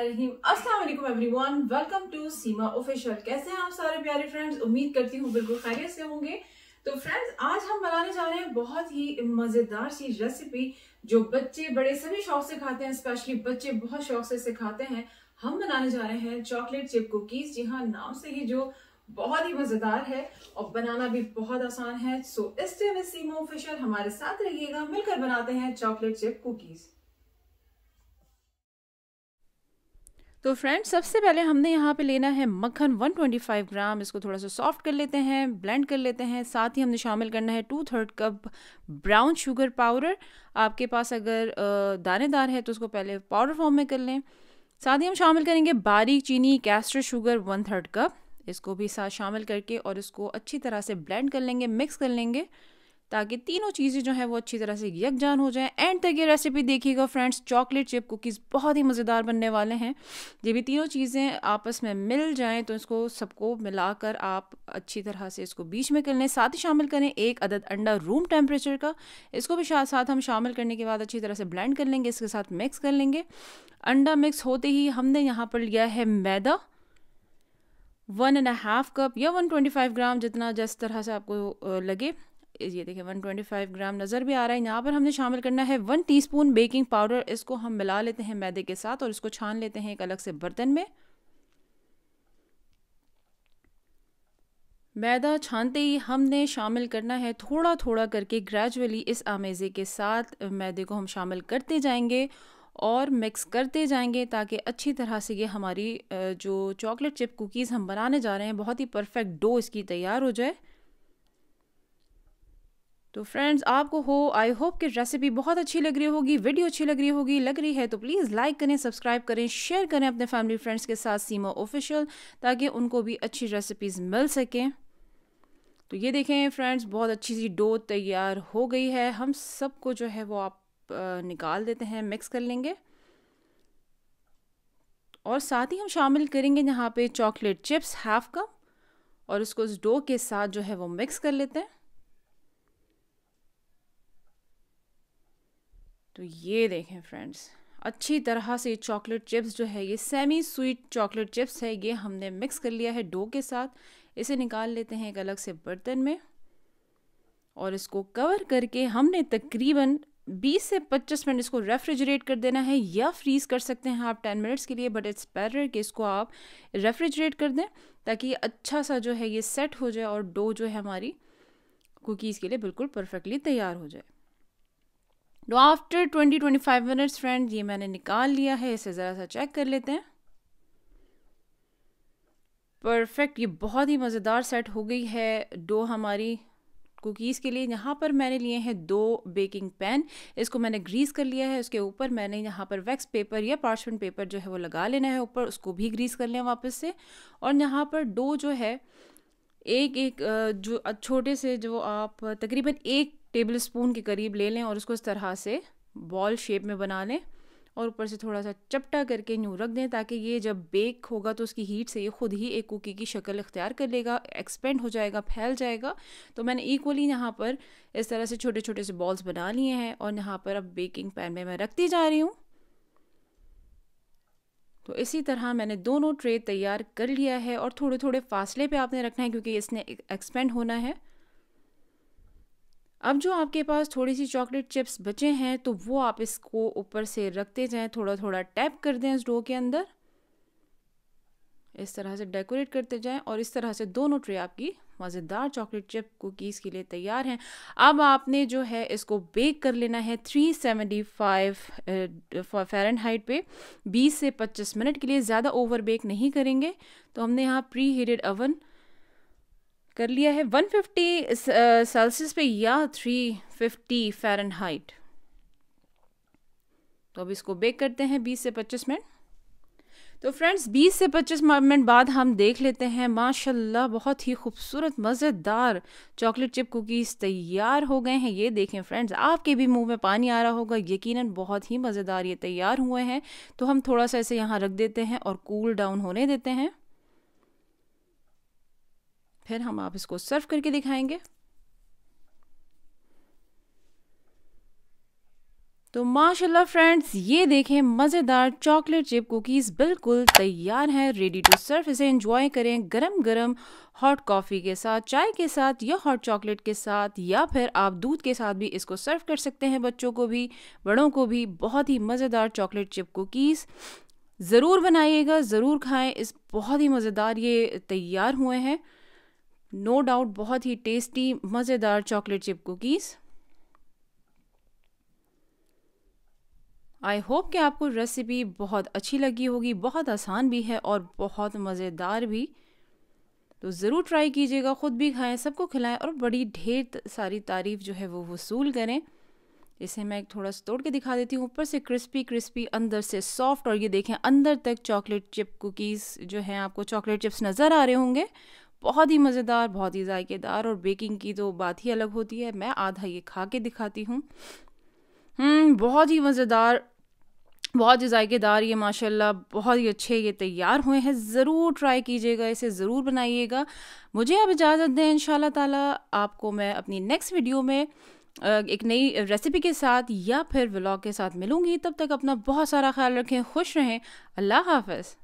अस्सलाम everyone welcome to Seema official कैसे हैं आप सारे प्यारे फ्रेंड्स उम्मीद करती हूँ बिल्कुल खैरियत से होंगे तो फ्रेंड्स आज हम बनाने जा रहे हैं बहुत ही मज़ेदार सी रेसिपी जो बच्चे बड़े सभी शौक से खाते हैं स्पेशली बच्चे बहुत शौक से इसे खाते हैं हम बनाने जा रहे हैं चॉकलेट चिप कुकीज़ जी हाँ नाम से ही जो बहुत ही मज़ेदार है और बनाना भी बहुत आसान है सो इस टाइम सीमा ऑफिशियल हमारे साथ रहिएगा मिलकर बनाते हैं चॉकलेट चिप कुकीज़ तो फ्रेंड्स सबसे पहले हमने यहाँ पे लेना है मक्खन 125 ग्राम इसको थोड़ा सा सॉफ्ट कर लेते हैं ब्लेंड कर लेते हैं साथ ही हमने शामिल करना है two third cup brown sugar powder आपके पास अगर दानेदार है तो उसको पहले पाउडर फॉर्म में कर लें साथ ही हम शामिल करेंगे बारीक चीनी caster sugar one third cup इसको भी साथ शामिल करके और इसको अच्छी तरह से ब्लेंड कर लेंगे मिक्स कर लेंगे ताकि तीनों चीज़ें जो हैं वो अच्छी तरह से यकजान हो जाएँ एंड तक ये रेसिपी देखिएगा फ्रेंड्स चॉकलेट चिप कुकीज़ बहुत ही मज़ेदार बनने वाले हैं ये भी तीनों चीज़ें आपस में मिल जाएँ तो इसको सबको मिलाकर आप अच्छी तरह से इसको बीच में कर लें साथ ही शामिल करें एक अदद अंडा रूम टेम्परेचर का इसको भी साथ हम शामिल करने के बाद अच्छी तरह से ब्लेंड कर लेंगे इसके साथ मिक्स कर लेंगे अंडा मिक्स होते ही हमने यहाँ पर लिया है मैदा वन एंड हाफ कप या वन ट्वेंटी फाइव ग्राम जितना जिस तरह से आपको लगे ये देखिए 125 ग्राम नज़र भी आ रहा है यहाँ पर हमने शामिल करना है वन टीस्पून बेकिंग पाउडर इसको हम मिला लेते हैं मैदे के साथ और इसको छान लेते हैं एक अलग से बर्तन में मैदा छानते ही हमने शामिल करना है थोड़ा थोड़ा करके ग्रेजुअली इस आमेज़े के साथ मैदे को हम शामिल करते जाएंगे और मिक्स करते जाएंगे ताकि अच्छी तरह से ये हमारी जो चॉकलेट चिप कुकीज़ हम बनाने जा रहे हैं बहुत ही परफेक्ट डो इसकी तैयार हो जाए तो फ्रेंड्स आपको हो आई होप कि रेसिपी बहुत अच्छी लग रही होगी वीडियो अच्छी लग रही होगी लग रही है तो प्लीज़ लाइक करें सब्सक्राइब करें शेयर करें अपने फैमिली फ्रेंड्स के साथ सीमा ऑफिशियल ताकि उनको भी अच्छी रेसिपीज़ मिल सकें तो ये देखें फ्रेंड्स बहुत अच्छी सी डो तैयार हो गई है हम सबको जो है वो आप निकाल देते हैं मिक्स कर लेंगे और साथ ही हम शामिल करेंगे यहाँ पे चॉकलेट चिप्स हाफ कप और उसको उस डो के साथ जो है वो मिक्स कर लेते हैं तो ये देखें फ्रेंड्स अच्छी तरह से ये चॉकलेट चिप्स जो है ये सेमी स्वीट चॉकलेट चिप्स है ये हमने मिक्स कर लिया है डो के साथ इसे निकाल लेते हैं एक अलग से बर्तन में और इसको कवर करके हमने तकरीबन 20 से 25 मिनट इसको रेफ्रिजरेट कर देना है या फ्रीज़ कर सकते हैं आप 10 मिनट्स के लिए बट इट्स बेटर कि इसको आप रेफ्रिजरेट कर दें ताकि अच्छा सा जो है ये सेट हो जाए और डो जो है हमारी कुकीज़ के लिए बिल्कुल परफेक्टली तैयार हो जाए तो after twenty twenty five minutes friend ये मैंने निकाल लिया है इसे ज़रा सा चेक कर लेते हैं परफेक्ट ये बहुत ही मज़ेदार सेट हो गई है डो हमारी कुकीज़ के लिए यहाँ पर मैंने लिए हैं दो बेकिंग पैन इसको मैंने ग्रीस कर लिया है उसके ऊपर मैंने यहाँ पर वैक्स पेपर या पार्चमेंट पेपर जो है वो लगा लेना है ऊपर उसको भी ग्रीस कर लें वापस से और यहाँ पर डो जो है एक एक जो छोटे से जो आप तकरीबन एक टेबल स्पून के करीब ले लें और उसको इस तरह से बॉल शेप में बना लें और ऊपर से थोड़ा सा चपटा करके न्यू रख दें ताकि ये जब बेक होगा तो उसकी हीट से ये खुद ही एक कुकी की शक्ल इख्तियार कर लेगा एक्सपेंड हो जाएगा फैल जाएगा तो मैंने इक्वली यहाँ पर इस तरह से छोटे छोटे से बॉल्स बना लिए हैं और यहाँ पर अब बेकिंग पैन में मैं रखती जा रही हूँ तो इसी तरह मैंने दोनों ट्रे तैयार कर लिया है और थोड़े थोड़े फासले पे आपने रखना है क्योंकि इसने एक्सपेंड होना है अब जो आपके पास थोड़ी सी चॉकलेट चिप्स बचे हैं तो वो आप इसको ऊपर से रखते जाएं थोड़ा थोड़ा टैप कर दें इस डो के अंदर इस तरह से डेकोरेट करते जाएं और इस तरह से दोनों ट्रे आपकी मज़ेदार चॉकलेट चिप कुकीज़ के लिए तैयार हैं अब आपने जो है इसको बेक कर लेना है 375 फेरन हाइट पर 20 से 25 मिनट के लिए ज़्यादा ओवर बेक नहीं करेंगे तो हमने यहाँ प्री हीटेड अवन कर लिया है 150 सेल्सियस पे या 350 फ़ारेनहाइट तो अब इसको बेक करते हैं 20 से 25 मिनट तो फ्रेंड्स 20 से 25 मिनट बाद हम देख लेते हैं माशाल्लाह बहुत ही खूबसूरत मज़ेदार चॉकलेट चिप कुकीज़ तैयार हो गए हैं ये देखें फ्रेंड्स आपके भी मुंह में पानी आ रहा होगा यकीनन बहुत ही मज़ेदार ये तैयार हुए हैं तो हम थोड़ा सा इसे यहाँ रख देते हैं और कूल डाउन होने देते हैं फिर हम आप इसको सर्व करके दिखाएंगे तो माशाल्लाह फ्रेंड्स ये देखें मज़ेदार चॉकलेट चिप कुकीज़ बिल्कुल तैयार हैं रेडी टू सर्व इसे एंजॉय करें गरम गरम हॉट कॉफ़ी के साथ चाय के साथ या हॉट चॉकलेट के साथ या फिर आप दूध के साथ भी इसको सर्व कर सकते हैं बच्चों को भी बड़ों को भी बहुत ही मज़ेदार चॉकलेट चिप कुकीज़ ज़रूर बनाइएगा ज़रूर खाएँ इस बहुत ही मज़ेदार ये तैयार हुए हैं नो डाउट बहुत ही टेस्टी मज़ेदार chocolate chip cookies I hope कि आपको रेसिपी बहुत अच्छी लगी होगी बहुत आसान भी है और बहुत मज़ेदार भी तो ज़रूर ट्राई कीजिएगा ख़ुद भी खाएं सबको खिलाएं और बड़ी ढेर सारी तारीफ़ जो है वो वसूल करें इसे मैं थोड़ा सा तोड़ के दिखा देती हूँ ऊपर से क्रिस्पी क्रिस्पी अंदर से सॉफ्ट और ये देखें अंदर तक चॉकलेट चिप कुकीज़ जो हैं आपको चॉकलेट चिप्स नज़र आ रहे होंगे बहुत ही मज़ेदार बहुत ही जायकेदार और बेकिंग की तो बात ही अलग होती है मैं आधा ये खा के दिखाती हूँ हम्म, बहुत ही मज़ेदार बहुत ही जायकेदार ये माशाल्लाह बहुत ही अच्छे ये तैयार हुए हैं ज़रूर ट्राई कीजिएगा इसे ज़रूर बनाइएगा मुझे आप इजाज़त दें इन ताला आपको मैं अपनी नेक्स्ट वीडियो में एक नई रेसिपी के साथ या फिर व्लॉग के साथ मिलूंगी तब तक अपना बहुत सारा ख्याल रखें खुश रहें अल्लाह हाफिज़